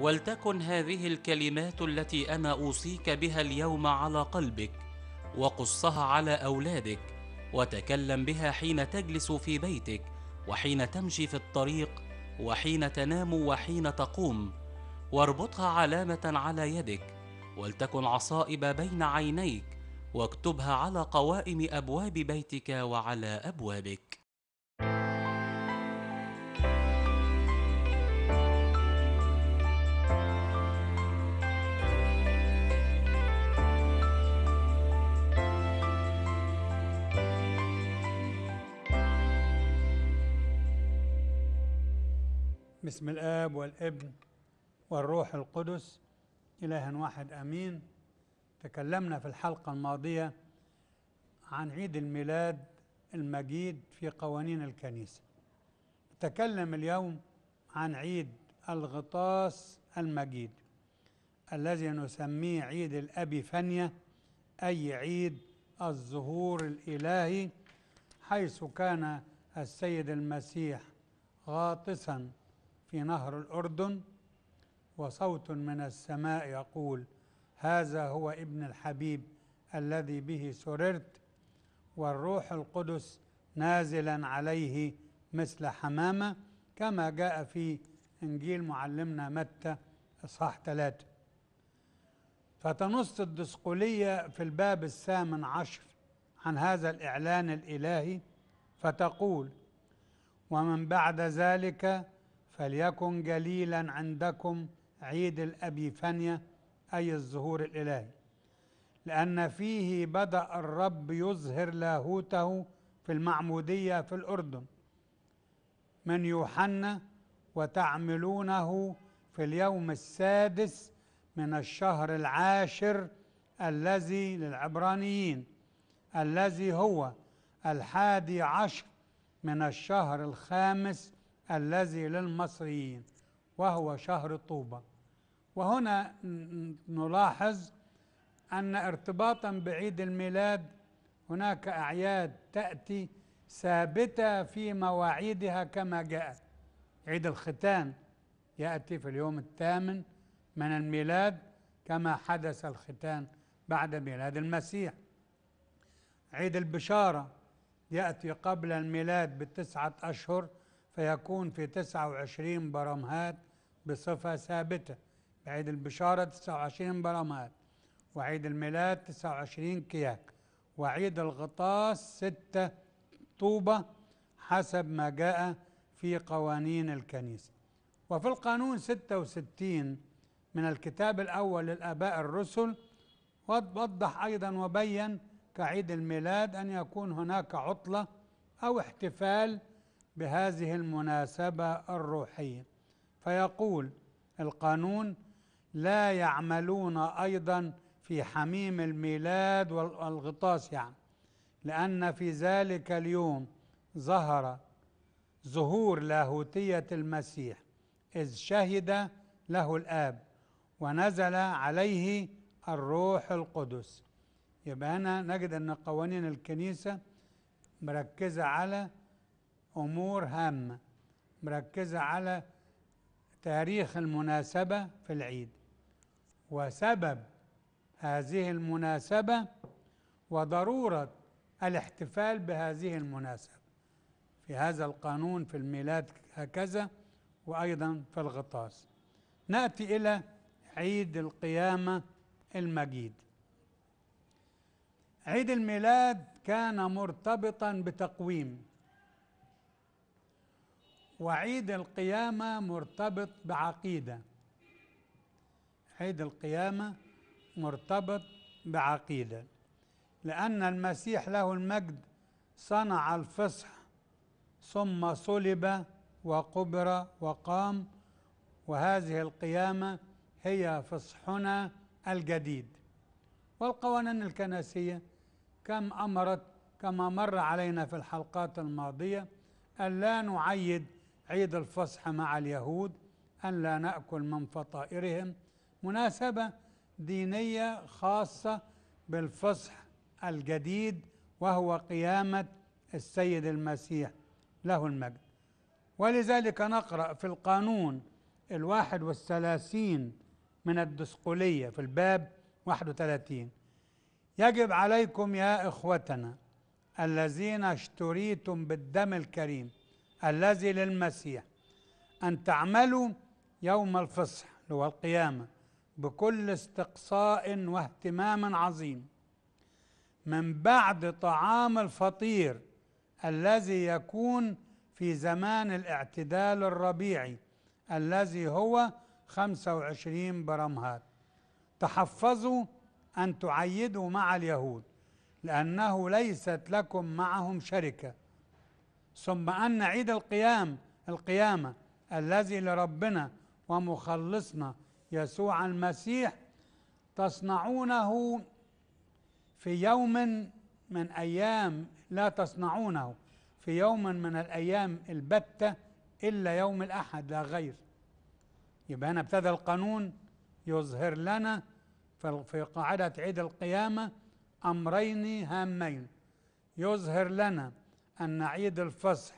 ولتكن هذه الكلمات التي انا اوصيك بها اليوم على قلبك وقصها على اولادك وتكلم بها حين تجلس في بيتك وحين تمشي في الطريق وحين تنام وحين تقوم واربطها علامه على يدك ولتكن عصائب بين عينيك واكتبها على قوائم ابواب بيتك وعلى ابوابك باسم الآب والابن والروح القدس إله واحد آمين تكلمنا في الحلقة الماضية عن عيد الميلاد المجيد في قوانين الكنيسة نتكلم اليوم عن عيد الغطاس المجيد الذي نسميه عيد الابي فانية أي عيد الظهور الإلهي حيث كان السيد المسيح غاطسا في نهر الأردن وصوت من السماء يقول هذا هو ابن الحبيب الذي به سررت والروح القدس نازلا عليه مثل حمامة كما جاء في إنجيل معلمنا متى إصحاح ثلاثة فتنص الدسقولية في الباب الثامن عشر عن هذا الإعلان الإلهي فتقول ومن بعد ذلك فليكن جليلا عندكم عيد الأبيفانية أي الظهور الإلهي لأن فيه بدأ الرب يظهر لاهوته في المعمودية في الأردن من يوحنا وتعملونه في اليوم السادس من الشهر العاشر الذي للعبرانيين الذي هو الحادي عشر من الشهر الخامس الذي للمصريين وهو شهر طوبة وهنا نلاحظ أن ارتباطا بعيد الميلاد هناك أعياد تأتي ثابتة في مواعيدها كما جاءت عيد الختان يأتي في اليوم الثامن من الميلاد كما حدث الختان بعد ميلاد المسيح عيد البشارة يأتي قبل الميلاد بتسعة أشهر فيكون في 29 برمهات بصفة ثابتة عيد البشارة 29 برمهات وعيد الميلاد 29 كياك وعيد الغطاس ستة طوبة حسب ما جاء في قوانين الكنيسة وفي القانون 66 من الكتاب الأول للآباء الرسل وضح أيضا وبين كعيد الميلاد أن يكون هناك عطلة أو احتفال بهذه المناسبة الروحية فيقول القانون لا يعملون أيضا في حميم الميلاد والغطاس يعني لأن في ذلك اليوم ظهر ظهور لاهوتية المسيح إذ شهد له الآب ونزل عليه الروح القدس يبقى هنا نجد أن قوانين الكنيسة مركزة على أمور هامة مركزة على تاريخ المناسبة في العيد وسبب هذه المناسبة وضرورة الاحتفال بهذه المناسبة في هذا القانون في الميلاد هكذا وأيضا في الغطاس نأتي إلى عيد القيامة المجيد عيد الميلاد كان مرتبطا بتقويم وعيد القيامة مرتبط بعقيدة عيد القيامة مرتبط بعقيدة لأن المسيح له المجد صنع الفصح ثم صلب وقبر وقام وهذه القيامة هي فصحنا الجديد والقوانين الكنسية كم أمرت كما مر علينا في الحلقات الماضية ألا نعيد عيد الفصح مع اليهود أن لا نأكل من فطائرهم مناسبة دينية خاصة بالفصح الجديد وهو قيامة السيد المسيح له المجد ولذلك نقرأ في القانون الواحد والثلاثين من الدسقلية في الباب 31 يجب عليكم يا إخوتنا الذين اشتريتم بالدم الكريم الذي للمسيح أن تعملوا يوم الفصح هو القيامة بكل استقصاء واهتمام عظيم من بعد طعام الفطير الذي يكون في زمان الاعتدال الربيعي الذي هو 25 برمهات تحفظوا أن تعيدوا مع اليهود لأنه ليست لكم معهم شركة ثم أن عيد القيام القيامة الذي لربنا ومخلصنا يسوع المسيح تصنعونه في يوم من أيام لا تصنعونه في يوم من الأيام البتة إلا يوم الأحد لا غير يبقى هنا ابتدى القانون يظهر لنا في قاعدة عيد القيامة أمرين هامين يظهر لنا أن عيد الفصح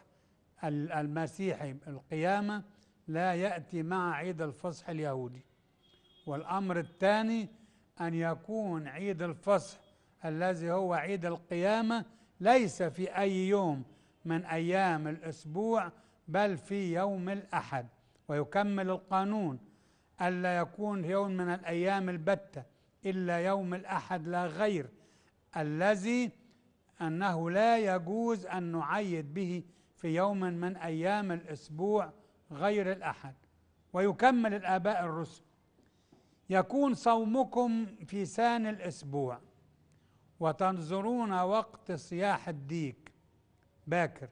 المسيحي القيامة لا يأتي مع عيد الفصح اليهودي والأمر الثاني أن يكون عيد الفصح الذي هو عيد القيامة ليس في أي يوم من أيام الأسبوع بل في يوم الأحد ويكمل القانون ألا يكون يوم من الأيام البتة إلا يوم الأحد لا غير الذي أنه لا يجوز أن نعيد به في يوم من أيام الأسبوع غير الأحد ويكمل الآباء الرسل يكون صومكم في سان الأسبوع وتنظرون وقت صياح الديك باكر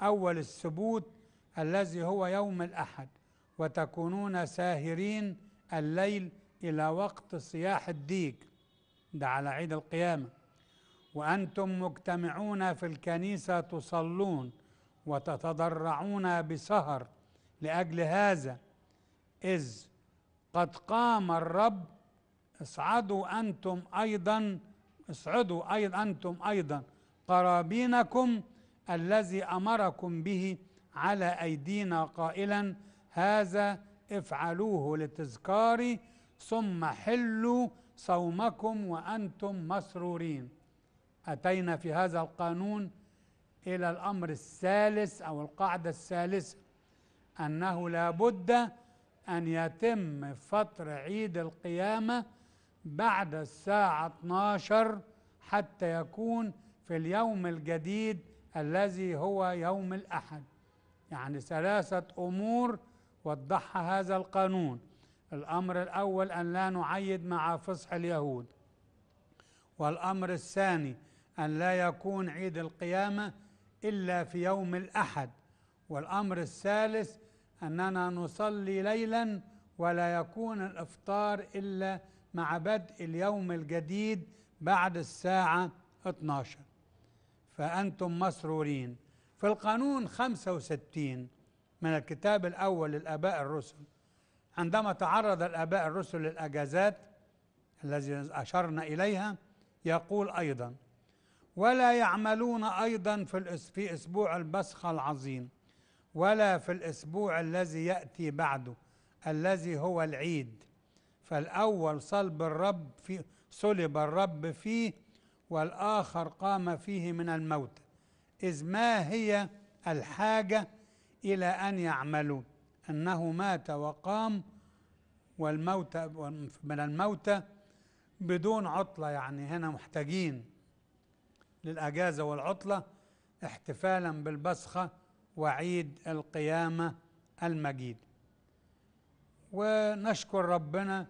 أول السبوت الذي هو يوم الأحد وتكونون ساهرين الليل إلى وقت صياح الديك ده على عيد القيامة وأنتم مجتمعون في الكنيسة تصلون وتتضرعون بسهر لأجل هذا إذ قد قام الرب اصعدوا أنتم أيضا اصعدوا أيضا أنتم أيضا قرابينكم الذي أمركم به على أيدينا قائلا هذا افعلوه لتذكاري ثم حلوا صومكم وأنتم مسرورين أتينا في هذا القانون إلى الأمر الثالث أو القاعدة الثالثة أنه لا بد أن يتم فطر عيد القيامة بعد الساعة 12 حتى يكون في اليوم الجديد الذي هو يوم الأحد يعني ثلاثة أمور وضحها هذا القانون الأمر الأول أن لا نعيد مع فصح اليهود والأمر الثاني أن لا يكون عيد القيامة إلا في يوم الأحد والأمر الثالث أننا نصلي ليلا ولا يكون الإفطار إلا مع بدء اليوم الجديد بعد الساعة 12 فأنتم مسرورين في القانون 65 من الكتاب الأول للآباء الرسل عندما تعرض الآباء الرسل للأجازات الذي أشرنا إليها يقول أيضا ولا يعملون أيضا في في أسبوع البسخة العظيم ولا في الأسبوع الذي يأتي بعده الذي هو العيد فالأول صلب الرب في صلب الرب فيه والآخر قام فيه من الموت إذ ما هي الحاجة إلى أن يعملوا أنه مات وقام والموت من الموتى بدون عطلة يعني هنا محتاجين للأجازة والعطلة احتفالا بالبصخة وعيد القيامة المجيد ونشكر ربنا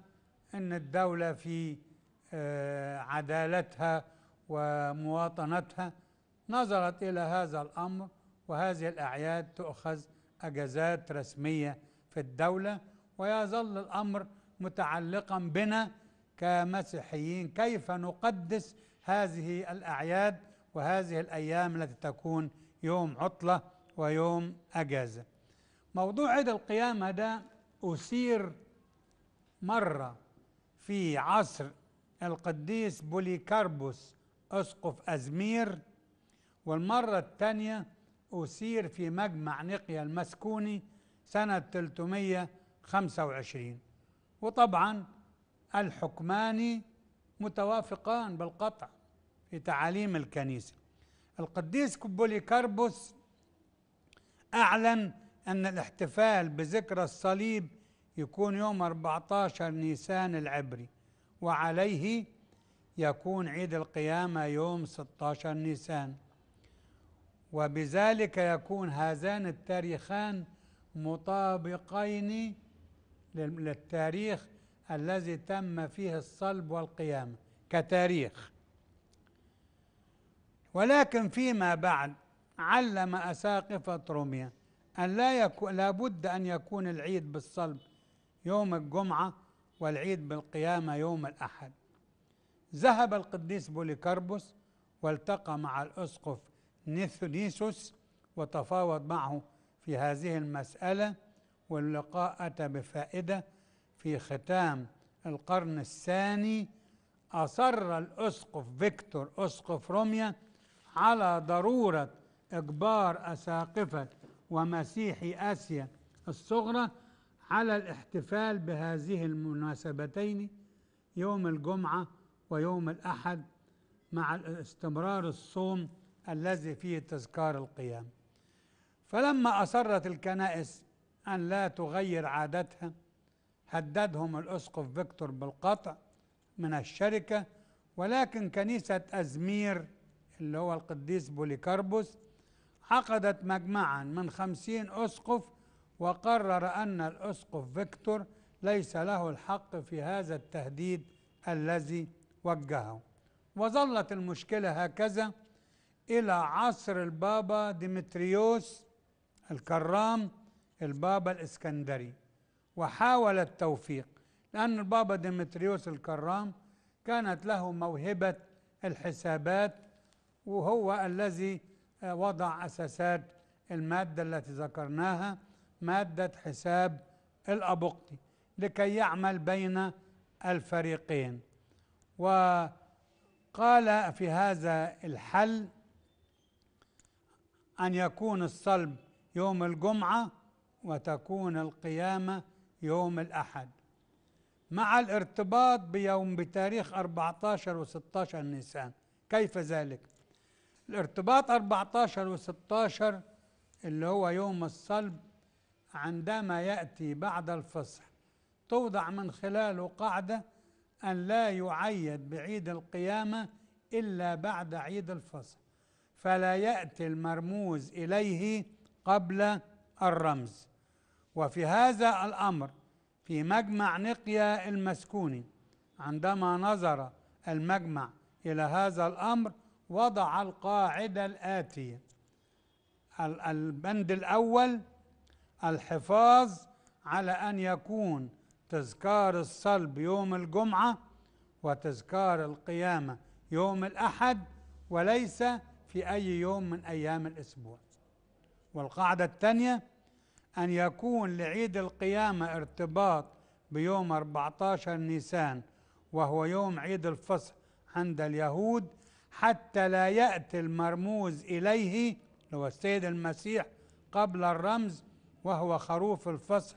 أن الدولة في آه، عدالتها ومواطنتها نظرت إلى هذا الأمر وهذه الأعياد تؤخذ أجازات رسمية في الدولة ويظل الأمر متعلقا بنا كمسيحيين كيف نقدس هذه الأعياد وهذه الأيام التي تكون يوم عطلة ويوم أجازة موضوع عيد القيامة ده أثير مرة في عصر القديس بوليكاربوس أسقف أزمير والمرة الثانية أثير في مجمع نقيا المسكوني سنة 325 وطبعا الحكمان متوافقان بالقطع في تعاليم الكنيسة القديس بوليكاربوس أعلن أن الاحتفال بذكرى الصليب يكون يوم 14 نيسان العبري وعليه يكون عيد القيامة يوم 16 نيسان وبذلك يكون هذان التاريخان مطابقين للتاريخ الذي تم فيه الصلب والقيامة كتاريخ ولكن فيما بعد علم أساقفة روميا أن لا يكو لابد أن يكون العيد بالصلب يوم الجمعة والعيد بالقيامة يوم الأحد ذهب القديس بوليكربوس والتقى مع الأسقف نيثونيسوس وتفاوض معه في هذه المسألة واللقاء أتى بفائدة في ختام القرن الثاني أصر الأسقف فيكتور أسقف روميا على ضرورة إجبار أساقفة ومسيحي آسيا الصغرى على الاحتفال بهذه المناسبتين يوم الجمعة ويوم الأحد مع استمرار الصوم الذي فيه تذكار القيام فلما أصرت الكنائس أن لا تغير عادتها هددهم الأسقف فيكتور بالقطع من الشركة ولكن كنيسة أزمير اللي هو القديس بوليكاربوس عقدت مجمعا من خمسين أسقف وقرر أن الأسقف فيكتور ليس له الحق في هذا التهديد الذي وجهه وظلت المشكلة هكذا إلى عصر البابا ديمتريوس الكرام البابا الإسكندري وحاول التوفيق لأن البابا ديمتريوس الكرام كانت له موهبة الحسابات وهو الذي آه، وضع أساسات المادة التي ذكرناها مادة حساب الأبقي لكي يعمل بين الفريقين وقال في هذا الحل أن يكون الصلب يوم الجمعة وتكون القيامة يوم الأحد مع الارتباط بيوم بتاريخ 14 و16 نيسان كيف ذلك؟ الارتباط 14 و 16 اللي هو يوم الصلب عندما يأتي بعد الفصح توضع من خلاله قاعدة أن لا يعيد بعيد القيامة إلا بعد عيد الفصح فلا يأتي المرموز إليه قبل الرمز وفي هذا الأمر في مجمع نقيا المسكوني عندما نظر المجمع إلى هذا الأمر وضع القاعدة الآتية البند الأول الحفاظ على أن يكون تذكار الصلب يوم الجمعة وتذكار القيامة يوم الأحد وليس في أي يوم من أيام الأسبوع والقاعدة الثانية أن يكون لعيد القيامة ارتباط بيوم 14 نيسان وهو يوم عيد الفصح عند اليهود حتى لا يأتي المرموز إليه هو السيد المسيح قبل الرمز وهو خروف الفصح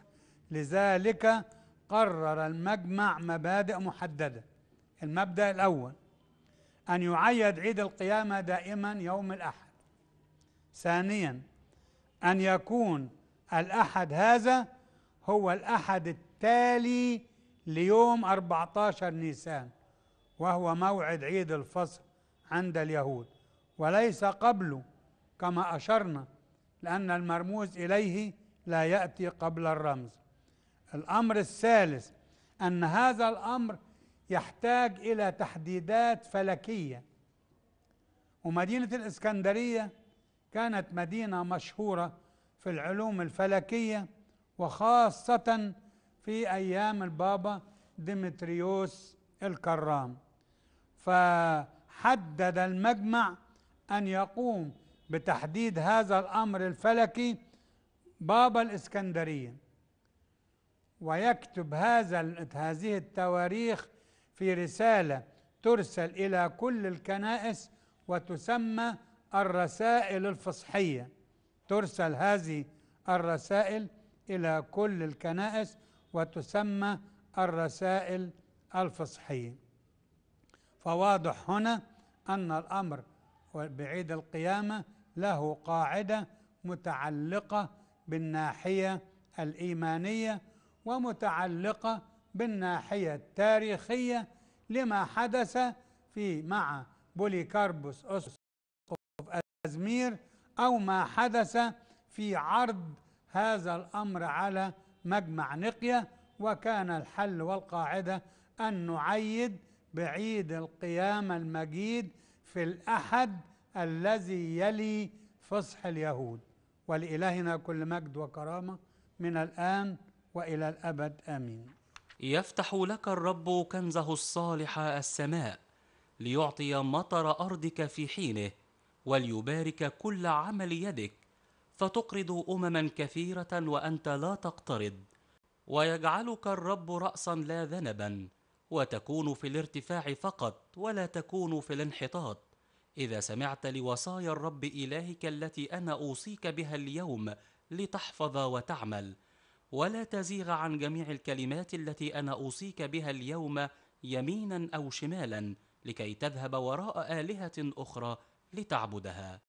لذلك قرر المجمع مبادئ محددة المبدأ الأول أن يعيد عيد القيامة دائما يوم الأحد ثانيا أن يكون الأحد هذا هو الأحد التالي ليوم 14 نيسان وهو موعد عيد الفصح عند اليهود وليس قبله كما أشرنا لأن المرموز إليه لا يأتي قبل الرمز الأمر الثالث أن هذا الأمر يحتاج إلى تحديدات فلكية ومدينة الإسكندرية كانت مدينة مشهورة في العلوم الفلكية وخاصة في أيام البابا ديمتريوس الكرام ف حدد المجمع أن يقوم بتحديد هذا الأمر الفلكي بابا الإسكندرية ويكتب هذا هذه التواريخ في رسالة ترسل إلى كل الكنائس وتسمى الرسائل الفصحية ترسل هذه الرسائل إلى كل الكنائس وتسمى الرسائل الفصحية فواضح هنا أن الأمر بعيد القيامة له قاعدة متعلقة بالناحية الإيمانية ومتعلقة بالناحية التاريخية لما حدث في مع بوليكاربوس أسقف أزمير أو ما حدث في عرض هذا الأمر على مجمع نقية وكان الحل والقاعدة أن نعيد بعيد القيامة المجيد في الأحد الذي يلي فصح اليهود ولإلهنا كل مجد وكرامة من الآن وإلى الأبد آمين يفتح لك الرب كنزه الصالح السماء ليعطي مطر أرضك في حينه وليبارك كل عمل يدك فتقرض أمما كثيرة وأنت لا تقترض ويجعلك الرب رأسا لا ذنبا وتكون في الارتفاع فقط ولا تكون في الانحطاط اذا سمعت لوصايا الرب الهك التي انا اوصيك بها اليوم لتحفظ وتعمل ولا تزيغ عن جميع الكلمات التي انا اوصيك بها اليوم يمينا او شمالا لكي تذهب وراء الهه اخرى لتعبدها